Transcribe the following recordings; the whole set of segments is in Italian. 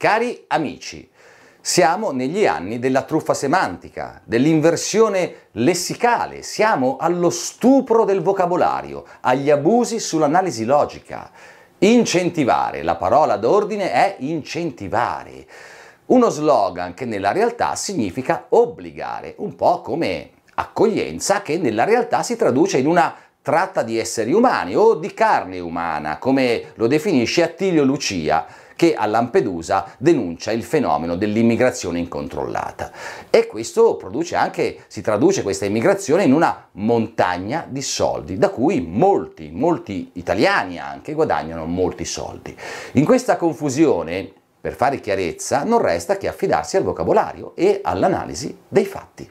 Cari amici, siamo negli anni della truffa semantica, dell'inversione lessicale, siamo allo stupro del vocabolario, agli abusi sull'analisi logica. Incentivare, la parola d'ordine è incentivare. Uno slogan che nella realtà significa obbligare, un po' come accoglienza che nella realtà si traduce in una tratta di esseri umani o di carne umana, come lo definisce Attilio Lucia che a Lampedusa denuncia il fenomeno dell'immigrazione incontrollata. E questo produce anche, si traduce questa immigrazione in una montagna di soldi, da cui molti, molti italiani anche guadagnano molti soldi. In questa confusione, per fare chiarezza, non resta che affidarsi al vocabolario e all'analisi dei fatti.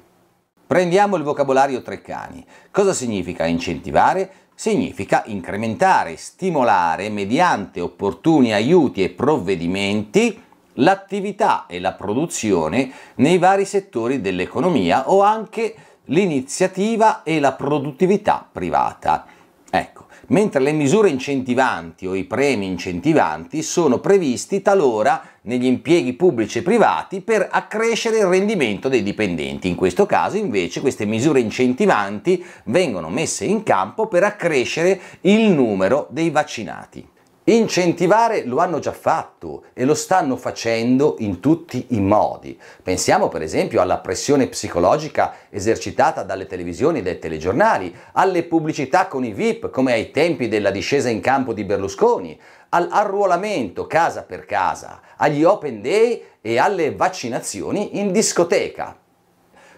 Prendiamo il vocabolario Treccani. Cosa significa incentivare? significa incrementare e stimolare mediante opportuni aiuti e provvedimenti l'attività e la produzione nei vari settori dell'economia o anche l'iniziativa e la produttività privata. Ecco, mentre le misure incentivanti o i premi incentivanti sono previsti talora negli impieghi pubblici e privati per accrescere il rendimento dei dipendenti. In questo caso invece queste misure incentivanti vengono messe in campo per accrescere il numero dei vaccinati. Incentivare lo hanno già fatto e lo stanno facendo in tutti i modi. Pensiamo per esempio alla pressione psicologica esercitata dalle televisioni e dai telegiornali, alle pubblicità con i VIP come ai tempi della discesa in campo di Berlusconi, all'arruolamento casa per casa, agli open day e alle vaccinazioni in discoteca.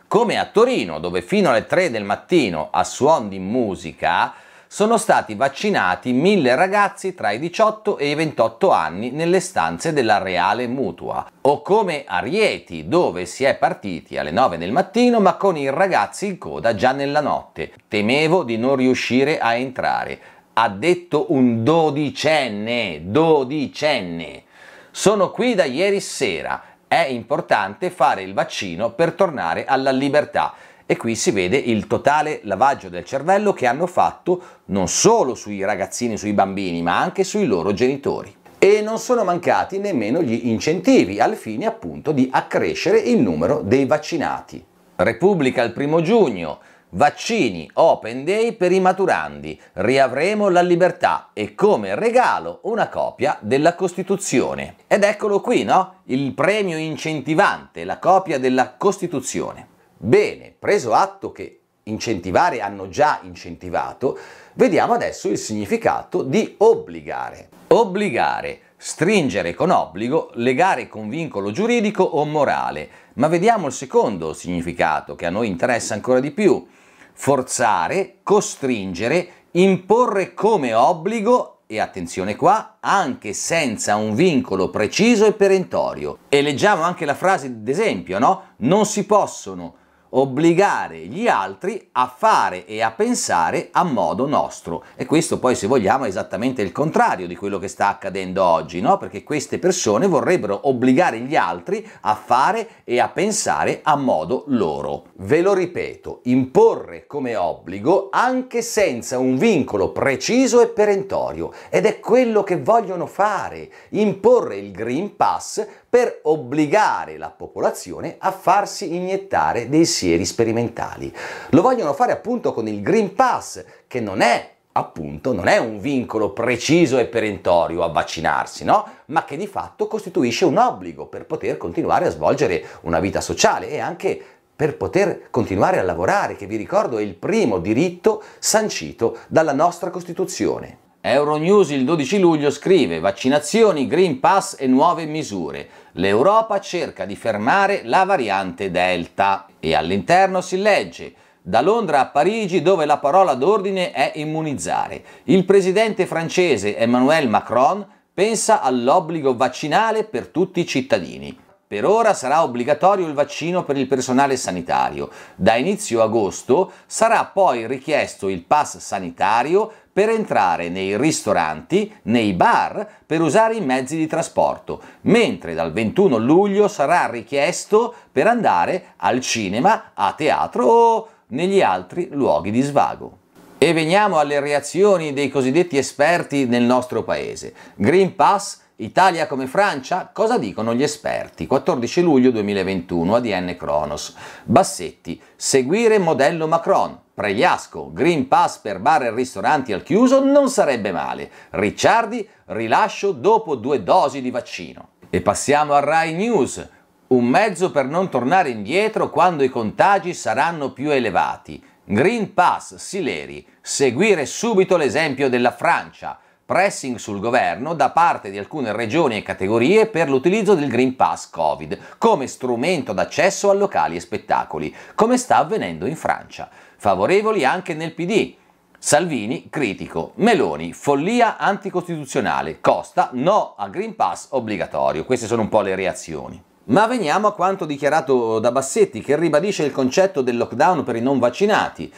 Come a Torino, dove fino alle 3 del mattino a suon di musica sono stati vaccinati mille ragazzi tra i 18 e i 28 anni nelle stanze della Reale Mutua, o come a Rieti, dove si è partiti alle 9 del mattino ma con i ragazzi in coda già nella notte. Temevo di non riuscire a entrare. Ha detto un dodicenne, dodicenne. Sono qui da ieri sera. È importante fare il vaccino per tornare alla libertà. E qui si vede il totale lavaggio del cervello che hanno fatto non solo sui ragazzini, sui bambini, ma anche sui loro genitori. E non sono mancati nemmeno gli incentivi al fine appunto di accrescere il numero dei vaccinati. Repubblica il primo giugno, Vaccini Open Day per i maturandi, riavremo la libertà e come regalo una copia della Costituzione. Ed eccolo qui, no? Il premio incentivante, la copia della Costituzione. Bene, preso atto che incentivare hanno già incentivato, vediamo adesso il significato di obbligare. Obbligare, stringere con obbligo, legare con vincolo giuridico o morale. Ma vediamo il secondo significato che a noi interessa ancora di più. Forzare, costringere, imporre come obbligo e attenzione qua, anche senza un vincolo preciso e perentorio. E leggiamo anche la frase d'esempio, no? Non si possono obbligare gli altri a fare e a pensare a modo nostro. E questo poi, se vogliamo, è esattamente il contrario di quello che sta accadendo oggi, no? Perché queste persone vorrebbero obbligare gli altri a fare e a pensare a modo loro. Ve lo ripeto, imporre come obbligo anche senza un vincolo preciso e perentorio. Ed è quello che vogliono fare, imporre il Green Pass per obbligare la popolazione a farsi iniettare dei sieri sperimentali. Lo vogliono fare appunto con il Green Pass, che non è appunto non è un vincolo preciso e perentorio a vaccinarsi, no? ma che di fatto costituisce un obbligo per poter continuare a svolgere una vita sociale e anche per poter continuare a lavorare, che vi ricordo è il primo diritto sancito dalla nostra Costituzione. Euronews il 12 luglio scrive vaccinazioni, Green Pass e nuove misure. L'Europa cerca di fermare la variante Delta. E all'interno si legge da Londra a Parigi dove la parola d'ordine è immunizzare. Il presidente francese Emmanuel Macron pensa all'obbligo vaccinale per tutti i cittadini. Per ora sarà obbligatorio il vaccino per il personale sanitario. Da inizio agosto sarà poi richiesto il pass sanitario per entrare nei ristoranti, nei bar, per usare i mezzi di trasporto, mentre dal 21 luglio sarà richiesto per andare al cinema, a teatro o negli altri luoghi di svago. E veniamo alle reazioni dei cosiddetti esperti nel nostro paese. Green Pass Italia come Francia? Cosa dicono gli esperti? 14 luglio 2021, ADN Cronos. Bassetti, seguire modello Macron. Pregliasco, Green Pass per bar e ristoranti al chiuso non sarebbe male. Ricciardi, rilascio dopo due dosi di vaccino. E passiamo a Rai News. Un mezzo per non tornare indietro quando i contagi saranno più elevati. Green Pass, Sileri, seguire subito l'esempio della Francia pressing sul governo da parte di alcune regioni e categorie per l'utilizzo del Green Pass Covid come strumento d'accesso a locali e spettacoli, come sta avvenendo in Francia. Favorevoli anche nel PD. Salvini, critico. Meloni, follia anticostituzionale. Costa, no a Green Pass obbligatorio. Queste sono un po' le reazioni. Ma veniamo a quanto dichiarato da Bassetti, che ribadisce il concetto del lockdown per i non vaccinati.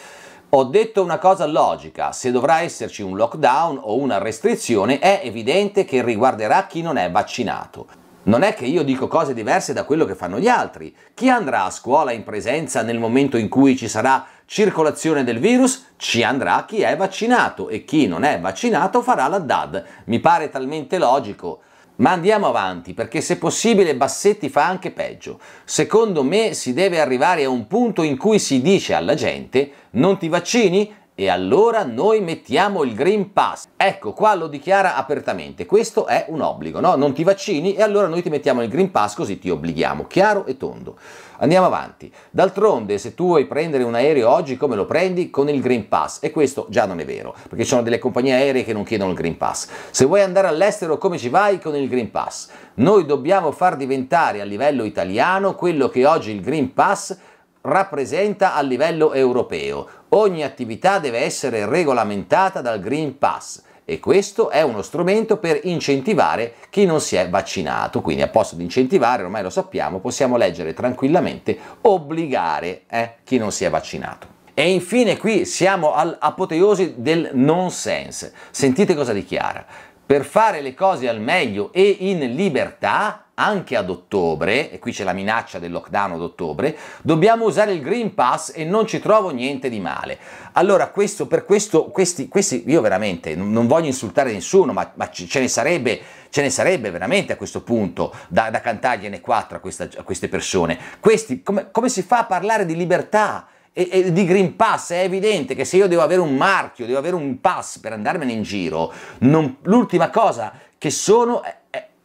Ho detto una cosa logica, se dovrà esserci un lockdown o una restrizione è evidente che riguarderà chi non è vaccinato. Non è che io dico cose diverse da quello che fanno gli altri. Chi andrà a scuola in presenza nel momento in cui ci sarà circolazione del virus, ci andrà chi è vaccinato e chi non è vaccinato farà la DAD. Mi pare talmente logico. Ma andiamo avanti, perché se possibile Bassetti fa anche peggio. Secondo me si deve arrivare a un punto in cui si dice alla gente non ti vaccini? E allora noi mettiamo il Green Pass. Ecco, qua lo dichiara apertamente. Questo è un obbligo, no? Non ti vaccini e allora noi ti mettiamo il Green Pass così ti obblighiamo. Chiaro e tondo. Andiamo avanti. D'altronde, se tu vuoi prendere un aereo oggi, come lo prendi? Con il Green Pass. E questo già non è vero, perché ci sono delle compagnie aeree che non chiedono il Green Pass. Se vuoi andare all'estero, come ci vai? Con il Green Pass. Noi dobbiamo far diventare a livello italiano quello che oggi il Green Pass è rappresenta a livello europeo. Ogni attività deve essere regolamentata dal Green Pass e questo è uno strumento per incentivare chi non si è vaccinato. Quindi a posto di incentivare, ormai lo sappiamo, possiamo leggere tranquillamente obbligare eh, chi non si è vaccinato. E infine qui siamo all'apoteosi del nonsense. Sentite cosa dichiara. Per fare le cose al meglio e in libertà anche ad ottobre, e qui c'è la minaccia del lockdown ad ottobre, dobbiamo usare il Green Pass e non ci trovo niente di male. Allora, questo, per questo, questi, questi io veramente non voglio insultare nessuno, ma, ma ce ne sarebbe ce ne sarebbe veramente a questo punto da, da cantargliene quattro a, questa, a queste persone. Questi, come, come, si fa a parlare di libertà? E, e, di Green Pass è evidente che se io devo avere un marchio, devo avere un pass per andarmene in giro, non, l'ultima cosa che sono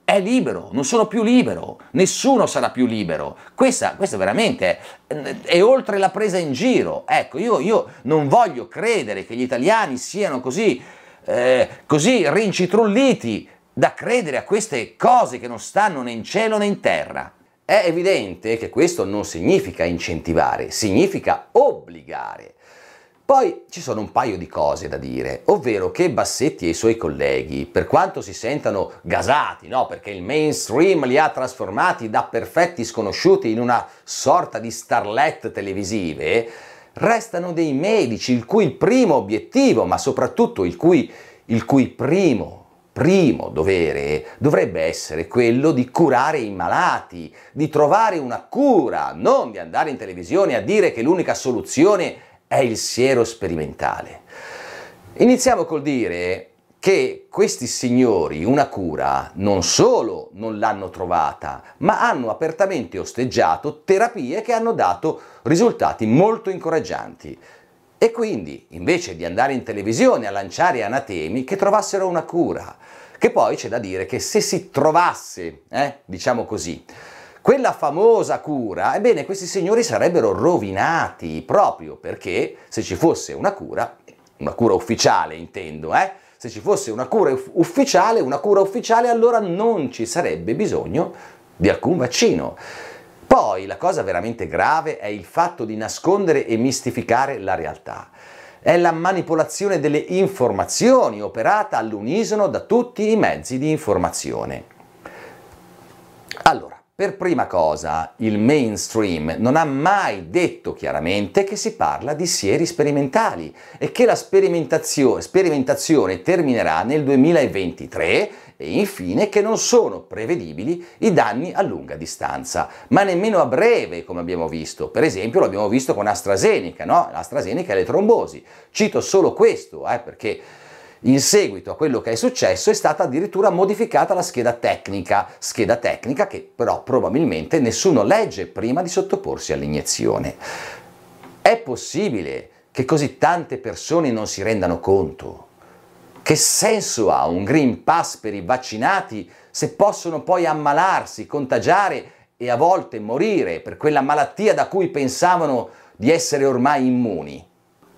è libero, non sono più libero, nessuno sarà più libero. Questa, questa veramente è, è oltre la presa in giro. Ecco, io, io, non voglio credere che gli italiani siano così, eh, così rincitrulliti da credere a queste cose che non stanno né in cielo né in terra. È evidente che questo non significa incentivare, significa obbligare. Poi ci sono un paio di cose da dire, ovvero che Bassetti e i suoi colleghi, per quanto si sentano gasati, no? perché il mainstream li ha trasformati da perfetti sconosciuti in una sorta di starlet televisive, restano dei medici il cui primo obiettivo, ma soprattutto il cui, il cui primo primo dovere dovrebbe essere quello di curare i malati, di trovare una cura, non di andare in televisione a dire che l'unica soluzione è è il siero sperimentale. Iniziamo col dire che questi signori una cura non solo non l'hanno trovata, ma hanno apertamente osteggiato terapie che hanno dato risultati molto incoraggianti. E quindi, invece di andare in televisione a lanciare anatemi, che trovassero una cura, che poi c'è da dire che se si trovasse, eh, diciamo così, quella famosa cura, ebbene questi signori sarebbero rovinati proprio perché se ci fosse una cura, una cura ufficiale intendo, eh? se ci fosse una cura ufficiale, una cura ufficiale allora non ci sarebbe bisogno di alcun vaccino. Poi la cosa veramente grave è il fatto di nascondere e mistificare la realtà. È la manipolazione delle informazioni operata all'unisono da tutti i mezzi di informazione. Allora, per prima cosa, il mainstream non ha mai detto chiaramente che si parla di sieri sperimentali e che la sperimentazione, sperimentazione terminerà nel 2023 e infine che non sono prevedibili i danni a lunga distanza, ma nemmeno a breve, come abbiamo visto. Per esempio, l'abbiamo visto con AstraZeneca, no? AstraZeneca e le trombosi. Cito solo questo, eh, perché in seguito a quello che è successo è stata addirittura modificata la scheda tecnica, scheda tecnica che però probabilmente nessuno legge prima di sottoporsi all'iniezione. È possibile che così tante persone non si rendano conto? Che senso ha un Green Pass per i vaccinati se possono poi ammalarsi, contagiare e a volte morire per quella malattia da cui pensavano di essere ormai immuni?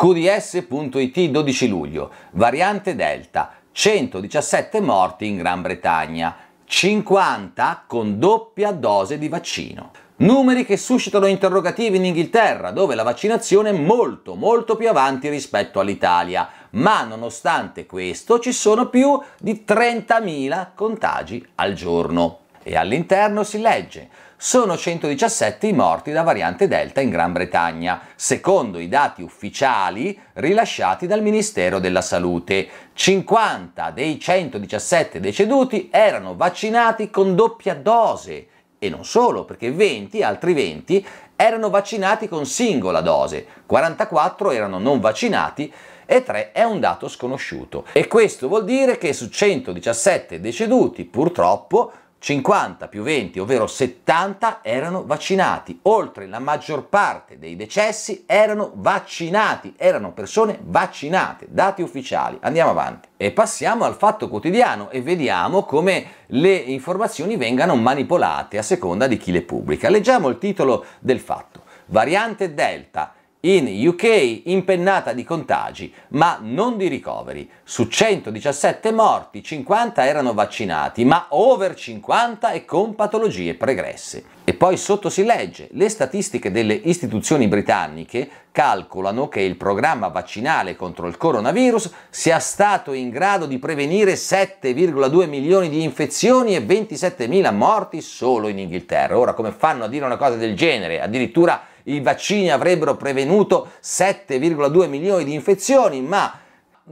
QDS.it 12 luglio, variante Delta, 117 morti in Gran Bretagna, 50 con doppia dose di vaccino. Numeri che suscitano interrogativi in Inghilterra, dove la vaccinazione è molto molto più avanti rispetto all'Italia, ma nonostante questo ci sono più di 30.000 contagi al giorno. E all'interno si legge sono 117 i morti da variante Delta in Gran Bretagna, secondo i dati ufficiali rilasciati dal Ministero della Salute. 50 dei 117 deceduti erano vaccinati con doppia dose e non solo, perché 20, altri 20, erano vaccinati con singola dose, 44 erano non vaccinati e 3 è un dato sconosciuto. E questo vuol dire che su 117 deceduti, purtroppo, 50 più 20, ovvero 70, erano vaccinati. Oltre la maggior parte dei decessi erano vaccinati, erano persone vaccinate, dati ufficiali. Andiamo avanti. E passiamo al fatto quotidiano e vediamo come le informazioni vengano manipolate a seconda di chi le pubblica. Leggiamo il titolo del fatto. Variante Delta in UK impennata di contagi, ma non di ricoveri. Su 117 morti, 50 erano vaccinati, ma over 50 e con patologie pregresse. E poi sotto si legge, le statistiche delle istituzioni britanniche calcolano che il programma vaccinale contro il coronavirus sia stato in grado di prevenire 7,2 milioni di infezioni e 27 mila morti solo in Inghilterra. Ora come fanno a dire una cosa del genere? Addirittura i vaccini avrebbero prevenuto 7,2 milioni di infezioni, ma,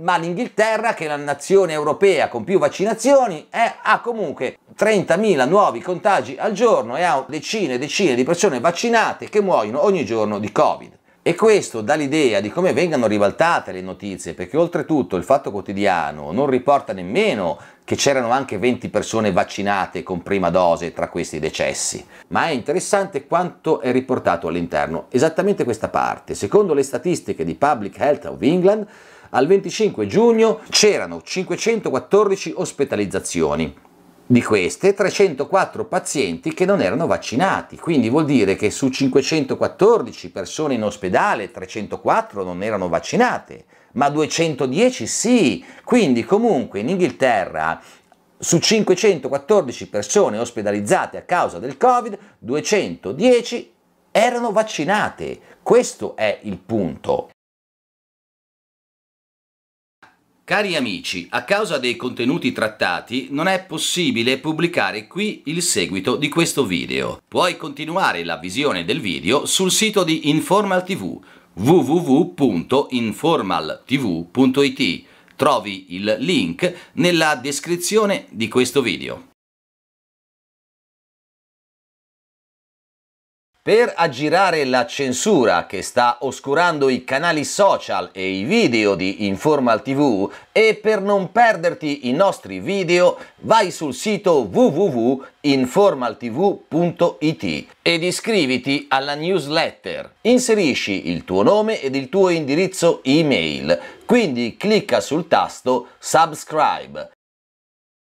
ma l'Inghilterra, che è la nazione europea con più vaccinazioni, è, ha comunque 30.000 nuovi contagi al giorno e ha decine e decine di persone vaccinate che muoiono ogni giorno di Covid. E questo dà l'idea di come vengano ribaltate le notizie, perché oltretutto il Fatto Quotidiano non riporta nemmeno che c'erano anche 20 persone vaccinate con prima dose tra questi decessi, ma è interessante quanto è riportato all'interno esattamente questa parte. Secondo le statistiche di Public Health of England, al 25 giugno c'erano 514 ospedalizzazioni, di queste 304 pazienti che non erano vaccinati, quindi vuol dire che su 514 persone in ospedale 304 non erano vaccinate, ma 210 sì, quindi comunque in Inghilterra su 514 persone ospedalizzate a causa del Covid 210 erano vaccinate, questo è il punto. Cari amici, a causa dei contenuti trattati non è possibile pubblicare qui il seguito di questo video. Puoi continuare la visione del video sul sito di Informal TV www.informaltv.it. Trovi il link nella descrizione di questo video. per aggirare la censura che sta oscurando i canali social e i video di Informal TV e per non perderti i nostri video vai sul sito www.informaltv.it ed iscriviti alla newsletter. Inserisci il tuo nome ed il tuo indirizzo email, quindi clicca sul tasto subscribe